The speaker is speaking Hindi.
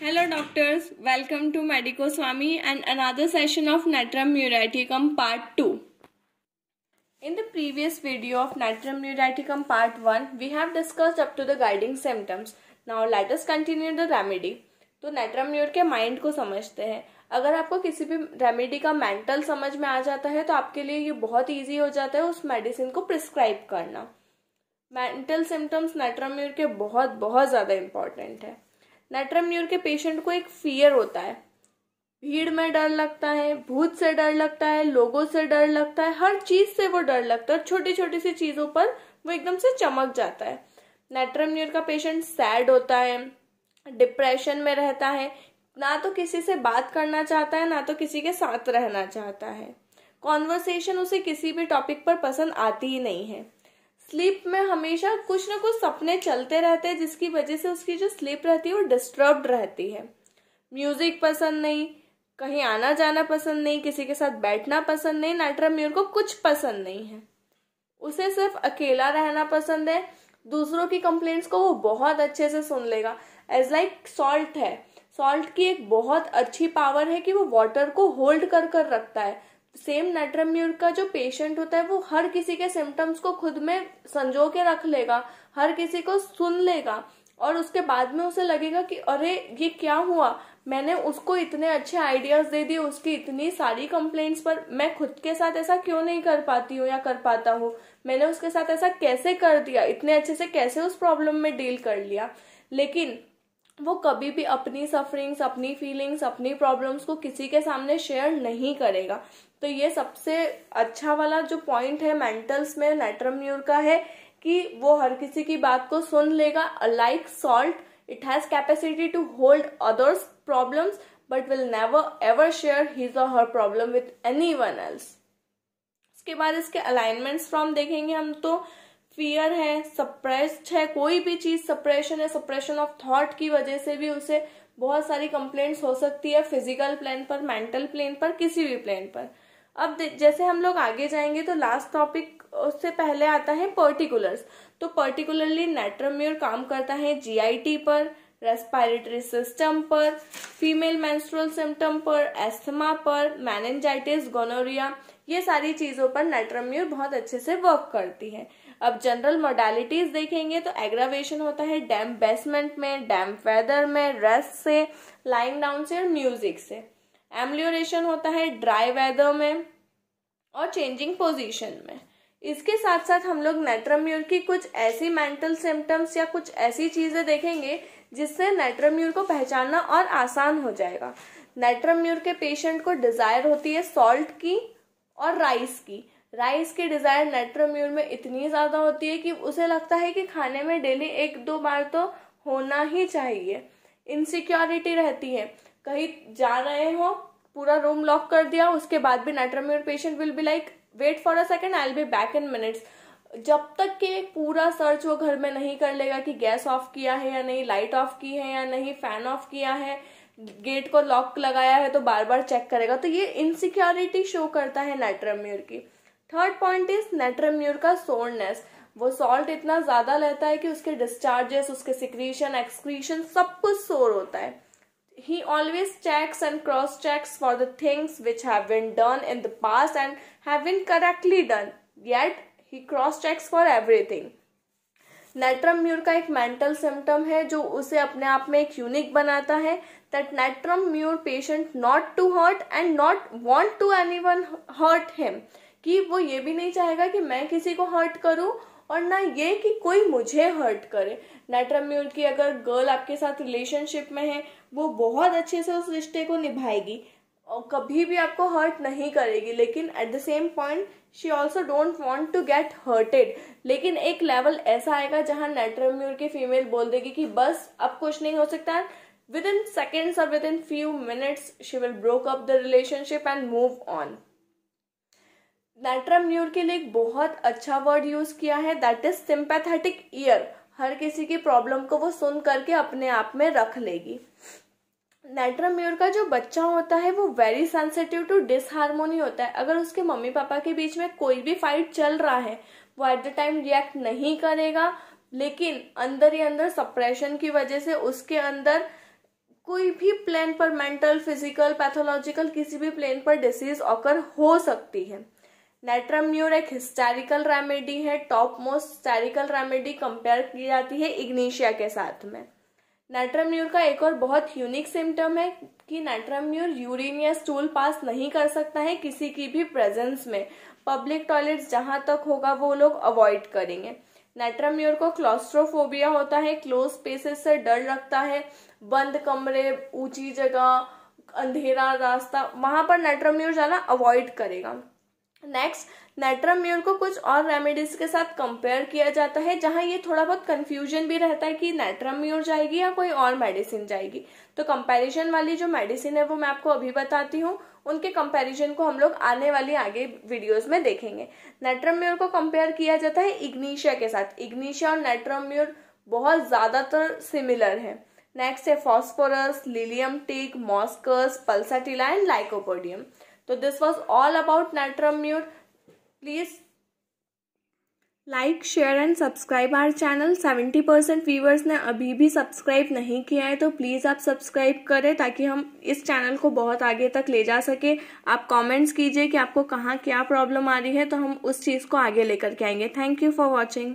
hello doctors welcome to medico Swami and another session of natrum muriaticum part two in the previous video of natrum muriaticum part one we have discussed up to the guiding symptoms now let us continue the remedy तो नेट्रम म्यूर के माइंड को समझते हैं अगर आपको किसी भी रेमेडी का मेंटल समझ में आ जाता है तो आपके लिए ये बहुत ईजी हो जाता है उस मेडिसिन को प्रिस्क्राइब करना मेंटल सिम्टम्स नेट्रम के बहुत बहुत ज्यादा इंपॉर्टेंट है नेट्रम्यूर के पेशेंट को एक फियर होता है भीड़ में डर लगता है भूत से डर लगता है लोगों से डर लगता है हर चीज से वो डर लगता है छोटी छोटी सी चीजों पर वो एकदम से चमक जाता है नेट्रम्यूर का पेशेंट सैड होता है डिप्रेशन में रहता है ना तो किसी से बात करना चाहता है ना तो किसी के साथ रहना चाहता है कॉन्वर्सेशन उसे किसी भी टॉपिक पर पसंद आती ही नहीं है स्लीप में हमेशा कुछ ना कुछ सपने चलते रहते हैं जिसकी वजह से उसकी जो स्लीप रहती है वो डिस्टर्ब रहती है म्यूजिक पसंद नहीं कहीं आना जाना पसंद नहीं किसी के साथ बैठना पसंद नहीं नाइट्रा म्यूर को कुछ पसंद नहीं है उसे सिर्फ अकेला रहना पसंद है दूसरों की कंप्लेंट्स को वो बहुत अच्छे से सुन लेगा एज लाइक सॉल्ट है सॉल्ट की एक बहुत अच्छी पावर है कि वो वाटर को होल्ड कर कर रखता है सेम नेट्रम्यूर का जो पेशेंट होता है वो हर किसी के सिम्टम्स को खुद में संजो के रख लेगा हर किसी को सुन लेगा और उसके बाद में उसे लगेगा कि अरे ये क्या हुआ मैंने उसको इतने अच्छे आइडियाज दे दिए उसकी इतनी सारी कंप्लेंट्स पर मैं खुद के साथ ऐसा क्यों नहीं कर पाती हूँ या कर पाता हूँ मैंने उसके साथ ऐसा कैसे कर दिया इतने अच्छे से कैसे उस प्रॉब्लम में डील कर लिया लेकिन वो कभी भी अपनी सफरिंग्स अपनी फीलिंग्स अपनी प्रॉब्लम्स को किसी के सामने शेयर नहीं करेगा तो ये सबसे अच्छा वाला जो पॉइंट है मेंटल्स में नेट्रम्यूर का है कि वो हर किसी की बात को सुन लेगा like salt it has capacity to hold others problems but will never ever share his और her problem with any one else इसके बाद इसके अलाइनमेंट्स फ्रॉम देखेंगे हम तो फियर है सप्रेस्ड है कोई भी चीज सप्रेशन है सप्रेशन ऑफ थॉट की वजह से भी उसे बहुत सारी कंप्लेंट्स हो सकती है फिजिकल प्लेन पर मेंटल प्लेन पर किसी भी प्लेन पर अब जैसे हम लोग आगे जाएंगे तो लास्ट टॉपिक उससे पहले आता है पर्टिकुलर्स तो पर्टिकुलरली नेट्रम्योर काम करता है जीआईटी पर रेस्पायरेटरी सिस्टम पर फीमेल मेंस्ट्रुअल सिम्टम पर एस्थमा पर मैनजाइटिस गोनोरिया ये सारी चीज़ों पर नेट्रोम्यूर बहुत अच्छे से वर्क करती है अब जनरल मोडालिटीज देखेंगे तो एग्रावेशन होता है डैम बेसमेंट में डैम फेदर में रेस्ट से लाइंग डाउन से और म्यूजिक से एम्ल्योरेशन होता है ड्राई वेदर में और चेंजिंग पोजिशन में इसके साथ साथ हम लोग नेट्रम्यूर की कुछ ऐसी मेंटल सिम्टम्स या कुछ ऐसी चीज़ें देखेंगे जिससे नेट्रम्यूर को पहचानना और आसान हो जाएगा नेट्रम्यूर के पेशेंट को डिज़ायर होती है सॉल्ट की और राइस की राइस की डिजायर नेट्रोम्यूल में इतनी ज्यादा होती है कि उसे लगता है कि खाने में डेली एक दो बार तो होना ही चाहिए इनसिक्योरिटी रहती है कहीं जा रहे हो पूरा रूम लॉक कर दिया उसके बाद भी नेट्रोम्यूल patient will be like wait for a second I will be back in minutes जब तक के पूरा सर्च वो घर में नहीं कर लेगा कि गैस ऑफ किया है या नहीं लाइट ऑफ की है या नहीं फैन ऑफ किया है गेट को लॉक लगाया है तो बार बार चेक करेगा तो ये इनसिक्योरिटी शो करता है नाइट्रम्यूर की थर्ड पॉइंट इज नेट्रेम्यूर का सोरनेस वो सॉल्ट इतना ज्यादा लेता है कि उसके डिस्चार्जेस उसके सिक्रीशन एक्सक्रीशन सब कुछ सोर होता है he always checks and cross checks for the things which have been done in the past and have been correctly done yet he cross checks for everything natrum mur का एक मेंटल सिम्टम है जो उसे अपने आप में एक यूनिक बनाता है that natrum mur patient not to hurt and not want to one hurt him कि वो ये भी नहीं चाहेगा कि मैं किसी को हर्ट करूं और ना ये कि कोई मुझे हर्ट करे नेट्राम्यूल की अगर गर्ल आपके साथ रिलेशनशिप में है वो बहुत अच्छे से उस रिश्ते को निभाएगी और कभी भी आपको हर्ट नहीं करेगी लेकिन at the same point she also don't want to get hurted लेकिन एक लेवल ऐसा आएगा जहाँ नेट्राम्यूर की फीमेल बोल देगी कि बस अब कुछ नहीं हो सकता है विद इन सेकेंड्स और within few minutes she will broke up the relationship and move on लेटरम के लिए एक बहुत अच्छा वर्ड यूज किया है दैट इज सिंपैथेटिक ईयर हर किसी की प्रॉब्लम को वो सुन करके अपने आप में रख लेगी नेट्रम का जो बच्चा होता है वो वेरी सेंसिटिव टू डिसहारमोनी होता है अगर उसके मम्मी पापा के बीच में कोई भी फाइट चल रहा है वो एट द टाइम रिएक्ट नहीं करेगा लेकिन अंदर ही अंदर सप्रेशन की वजह से उसके अंदर कोई भी प्लेन पर मेंटल फिजिकल पैथोलॉजिकल किसी भी प्लेन पर डिसीज ऑकर हो सकती है नाइट्राम्यूर एक हिस्टेरिकल रेमेडी है top most hysterical remedy compare की जाती है इग्निशिया के साथ में नाइट्राम्यूर का एक और बहुत यूनिक सिम्टम है कि नाइट्राम्यूर यूरिन या स्टूल पास नहीं कर सकता है किसी की भी प्रेजेंस में पब्लिक टॉयलेट्स जहां तक होगा वो लोग अवॉइड करेंगे नाइट्राम्योर को क्लॉस्ट्रोफोबिया होता है क्लोज स्पेसेस से डर लगता है बंद कमरे ऊंची जगह अंधेरा रास्ता वहां पर नाइट्राम्योर जाना अवॉइड करेगा नेक्स्ट नेट्राम्यूर को कुछ और रेमेडीज के साथ कंपेयर किया जाता है जहां ये थोड़ा बहुत कंफ्यूजन भी रहता है कि नेट्राम्यूर जाएगी या कोई और मेडिसिन जाएगी तो कंपैरिजन वाली जो मेडिसिन है वो मैं आपको अभी बताती हूँ उनके कंपैरिजन को हम लोग आने वाली आगे वीडियोस में देखेंगे नेट्राम्यूर को कंपेयर किया जाता है इग्निशिया के साथ इग्निशिया और नेट्राम्यूर बहुत ज़्यादातर सिमिलर है नेक्स्ट है phosphorus lilium tig moschus pulsatilla and lycopodium तो this was all about natrum please like share and subscribe our channel 70 percent viewers ने अभी भी सब्सक्राइब नहीं किया है तो प्लीज़ आप सब्सक्राइब करें ताकि हम इस चैनल को बहुत आगे तक ले जा सके आप कमेंट्स कीजिए कि आपको कहाँ क्या प्रॉब्लम आ रही है तो हम उस चीज़ को आगे लेकर के आएंगे थैंक यू फॉर वॉचिंग